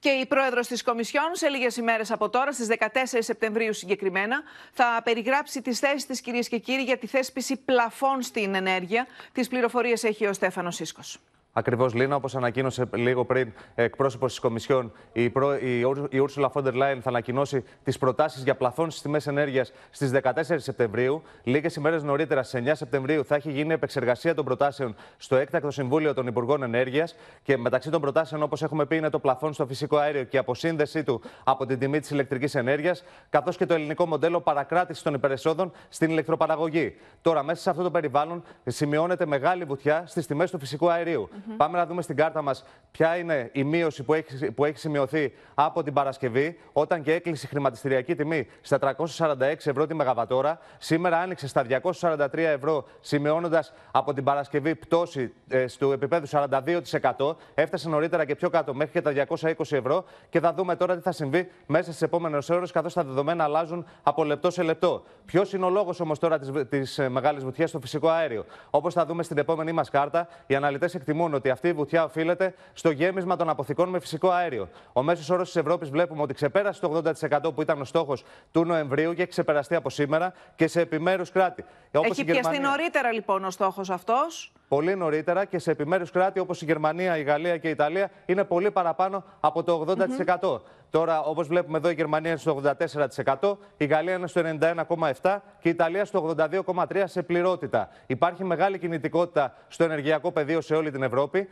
Και η πρόεδρος της Κομισιόν σε λίγες ημέρες από τώρα, στις 14 Σεπτεμβρίου συγκεκριμένα, θα περιγράψει τις θέσεις της κυρίες και κύριοι για τη θέσπιση πλαφών στην ενέργεια. Τις πληροφορίες έχει ο Στέφανος Σίσκος. Ακριβώς, Λίνα, όπως ανακοίνωσε λίγο πριν εκπρόσωπος της Κομισιόν, η, προ... η Ursula von der Leyen θα ανακοινώσει τις προτάσεις για πλαφών στις τιμές ενέργειας στις 14 Σεπτεμβρίου. Λίγες ημέρες νωρίτερα, στις 9 Σεπτεμβρίου, θα έχει γίνει επεξεργασία των προτάσεων στο έκτακτο Συμβούλιο των Υπουργών Ενέργειας. Και μεταξύ των προτάσεων, όπως έχουμε πει, είναι το πλαφόν στο φυσικό αέριο και η αποσύνδεσή του από την τιμή της ηλεκτρικής ενέργειας, καθώς και το ελληνικό μοντέλο παρακράτησης των υπερεσόδων στην ηλεκτροπαραγωγή. Τώρα, μέσα σε αυτό το περιβάλλον, σημειώνεται μεγάλη βουτιά στις τιμές του φυσικού αερίου. Πάμε να δούμε στην κάρτα μας ποια είναι η μείωση που έχει, που έχει σημειωθεί από την Παρασκευή, όταν και έκλεισε η χρηματιστηριακή τιμή στα 346 ευρώ τη Μεγαβατόρα. Σήμερα άνοιξε στα 243 ευρώ, σημειώνοντας από την Παρασκευή πτώση ε, στο επίπεδο 42%. Έφτασε νωρίτερα και πιο κάτω, μέχρι και τα 220 ευρώ. Και θα δούμε τώρα τι θα συμβεί μέσα στις επόμενες ώρες, καθώς τα δεδομένα αλλάζουν από λεπτό σε λεπτό. Ποιος είναι ο λόγος όμως τώρα της ε, μεγάλης βουτιά στο φυσικό αέριο. Όπως θα δούμε στην επόμενή μας κάρτα, οι αναλυτές εκτιμούν Λοιπόν ότι αυτή η βουτιά οφείλεται στο γέμισμα των αποθηκών με φυσικό αέριο. Ο μέσος όρος της Ευρώπης βλέπουμε ότι ξεπέρασε το 80% που ήταν ο στόχος του Νοεμβρίου και έχει ξεπεραστεί από σήμερα και σε επιμέρους κράτη. Όπως έχει πιαστεί νωρίτερα λοιπόν ο στόχος αυτός πολύ νωρίτερα και σε επιμέρους κράτη όπως η Γερμανία, η Γαλλία και η Ιταλία είναι πολύ παραπάνω από το 80%. Τώρα, όπως βλέπουμε εδώ, η Γερμανία είναι στο 84%, η Γαλλία είναι στο 91,7% και η Ιταλία στο 82,3% σε πληρότητα. Υπάρχει μεγάλη κινητικότητα στο ενεργειακό πεδίο σε όλη την Ευρώπη.